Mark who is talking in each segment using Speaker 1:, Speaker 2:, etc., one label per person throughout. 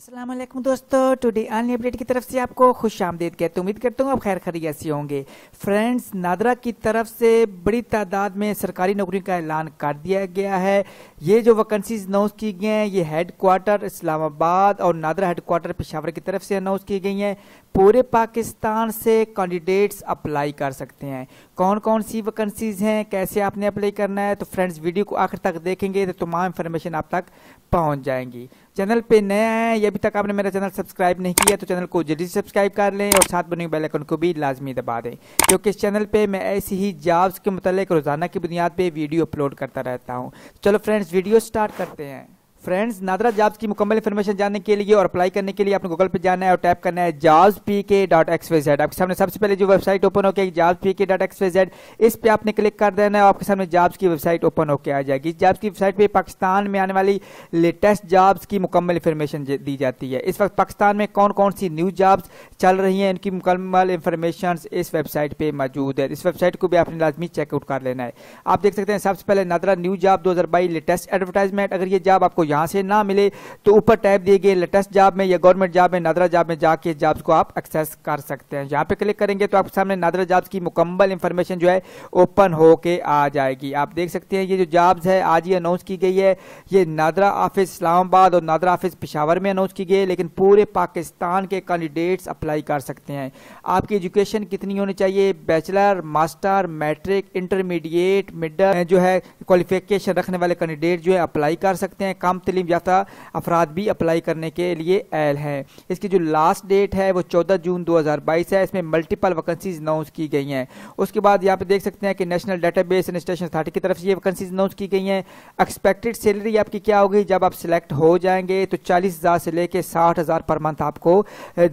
Speaker 1: असलम दोस्तों टुडे आनली अपडेट की तरफ से आपको खुश आमदेद कहते उम्मीद करता हूँ आप खैर खरिया से होंगे फ्रेंड्स नादरा की तरफ से बड़ी तादाद में सरकारी नौकरियों का ऐलान कर दिया गया है ये जो वैकेंसीज अनाउंस की गई हैं ये हेड क्वार्टर इस्लामाबाद और नादरा हेड क्वार्टर पेशावर की तरफ से अनाउंस की गई हैं पूरे पाकिस्तान से कैंडिडेट्स अप्लाई कर सकते हैं कौन कौन सी वैकेंसीज हैं कैसे आपने अप्लाई करना है तो फ्रेंड्स वीडियो को आखिर तक देखेंगे तो तमाम इन्फॉर्मेशन आप तक पहुँच जाएंगी चैनल पे नए हैं ये अभी तक आपने मेरा चैनल सब्सक्राइब नहीं किया तो चैनल को जल्दी से सब्सक्राइब कर लें और साथ बने बेल आइकन को भी लाजमी दबा दें क्योंकि इस चैनल पे मैं ऐसी ही जॉब्स के मुतल रोज़ाना की बुनियाद पर वीडियो अपलोड करता रहता हूँ चलो फ्रेंड्स वीडियो स्टार्ट करते हैं फ्रेंड्स नादरा जॉब्स की मुकम्मल इन्फॉर्मेशन जानने के लिए और अप्लाई करने के लिए आपने गूगल पे जाना है और टाइप करना है jobs P K dot X Y Z आपके सामने सबसे पहले जो वेबसाइट ओपन होकर jobs P K dot X Y Z इस पे आपने क्लिक कर देना है आपके सामने जॉब्स की वेबसाइट ओपन होकर आ जाएगी जॉब्स की वेबसाइट पर पाकिस्तान में आने वाली लेटेस्ट जॉब्स की मुकम्मल इन्फॉर्मेशन दी जाती है इस वक्त पाकिस्तान में कौन कौन सी न्यू जॉब्स चल रही हैं इनकी मुकम्मल इन्फॉर्मेशन इस वेबसाइट पर मौजूद है इस वेबसाइट को भी आपने लाजमी चेकआउट कर लेना है आप देख सकते हैं सबसे पहले नादरा न्यू जॉब दो लेटेस्ट एडवर्टाइजमेंट अगर ये जॉब आपको यहाँ से ना मिले तो ऊपर टाइप दिए गए लेटेस्ट जॉब में या गवर्नमेंट जॉब में नादरा जॉब में जाके जॉब्स को आप एक्सेस कर सकते हैं यहाँ पे क्लिक करेंगे तो आपके सामने नादरा जॉब्स की मुकम्मल इंफॉर्मेशन जो है ओपन होके आ जाएगी आप देख सकते हैं ये जो जॉब्स है आज ही अनाउंस की गई है ये नादरा ऑफिस इस्लामाबाद और नादरा ऑफिस पिशावर में अनाउंस की गई है लेकिन पूरे पाकिस्तान के कैंडिडेट्स अप्लाई कर सकते हैं आपकी एजुकेशन कितनी होनी चाहिए bachelor master matric intermediate middle जो है क्वालिफिकेशन रखने वाले कैंडिडेट जो है अप्लाई कर सकते हैं कम तलीम याफ्ता अफराद भी अप्लाई करने के लिए एल हैं इसकी जो लास्ट डेट है वो चौदह जून दो हज़ार बाईस है इसमें मल्टीपल वैकेंसीज अनाउंस की गई हैं उसके बाद यहाँ पे देख सकते हैं कि national data base registration authority की तरफ से ये वैकेंसीज अनाउंस की गई हैं एक्सपेक्टेड सैलरी आपकी क्या होगी जब आप सिलेक्ट हो जाएंगे तो चालीस हज़ार से लेकर साठ हज़ार पर मंथ आपको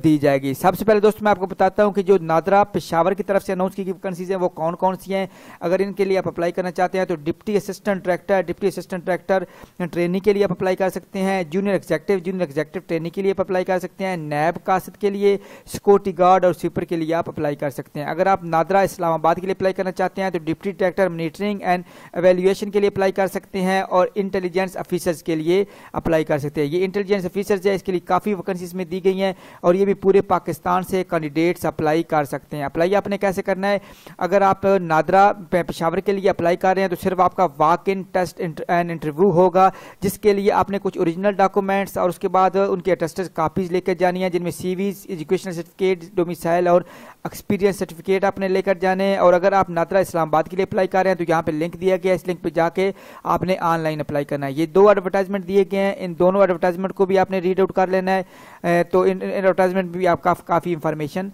Speaker 1: दी जाएगी सबसे पहले दोस्तों मैं आपको बताता हूँ कि जो नादरा पेशावर की तरफ से अनाउंस की गई वैकेंसीज हैं वो कौन कौन सी हैं अगर इनके लिए आप अप्लाई करना चाहते हैं तो deputy assistant director deputy assistant director training के लिए आप अप्लाई कर सकते हैं junior executive junior executive training के लिए आप अप्लाई कर सकते हैं नैब कासद के लिए सिक्योरिटी गार्ड और स्वीपर के लिए आप अप्लाई कर सकते हैं अगर आप नादरा इस्लामाबाद के लिए अप्लाई करना चाहते हैं तो deputy director monitoring and evaluation के लिए अप्लाई कर सकते हैं और इंटेलिजेंस ऑफिसर्स के लिए अप्लाई कर सकते हैं ये इंटेलिजेंस ऑफिसर्स है इसके लिए काफ़ी वैकेंसीज में दी गई हैं और ये भी पूरे पाकिस्तान से कैंडिडेट्स अप्लाई कर सकते हैं अप्लाई आपने कैसे करना है अगर आप नादरा पेशावर के लिए अप्लाई कर रहे हैं तो सिर्फ आपका walk in test and interview होगा जिसके लिए लिए आपने कुछ ओरिजिनल डॉक्यूमेंट्स और उसके बाद उनकी अटेस्टेड कापीज़ लेकर जानी है जिनमें सीवीज एजुकेशनल सर्टिफिकेट डोमिसाइल और एक्सपीरियंस सर्टिफिकेट आपने लेकर जाने और अगर आप नादरा इस्लामाबाद के लिए अप्लाई कर रहे हैं तो यहाँ पर लिंक दिया गया है इस लिंक पर जाके आपने ऑनलाइन अप्लाई करना है ये दो एडवर्टाइजमेंट दिए गए हैं इन दोनों एडवर्टाइजमेंट को भी आपने रीड आउट कर लेना है तो इन एडवर्टाइजमेंट भी आपका काफ़ी इंफॉर्मेशन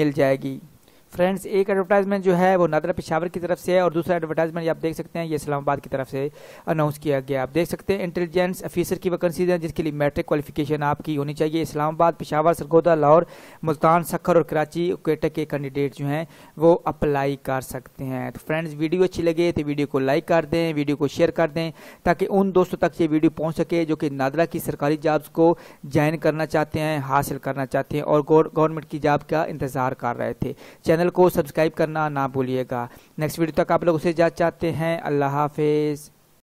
Speaker 1: मिल जाएगी फ्रेंड्स एक एडवर्टाइजमेंट जो है वो नादरा पिशावर की तरफ से है और दूसरा एडवर्टाइजमेंट आप देख सकते हैं ये इस्लामाबाद की तरफ से अनाउंस किया गया आप देख सकते हैं इंटेलिजेंस ऑफिसर की वैकेंसीज हैं जिसके लिए मैट्रिक क्वालिफिकेशन आपकी होनी चाहिए इस्लामाबाद पिशावर सरगोदा लाहौर मुल्तान सखर और कराची कोयटा के कैंडिडेट जो हैं वो अप्लाई कर सकते हैं तो फ्रेंड्स वीडियो अच्छी लगे तो वीडियो को लाइक कर दें वीडियो को शेयर कर दें ताकि उन दोस्तों तक ये वीडियो पहुँच सके जो कि नादरा की सरकारी जॉब्स को ज्वाइन करना चाहते हैं हासिल करना चाहते हैं और गवर्नमेंट की जॉब का इंतज़ार कर रहे थे चैनल चैनल को सब्सक्राइब करना ना भूलिएगा नेक्स्ट वीडियो तक आप लोग उसे जा चाहते हैं अल्लाह हाफिज़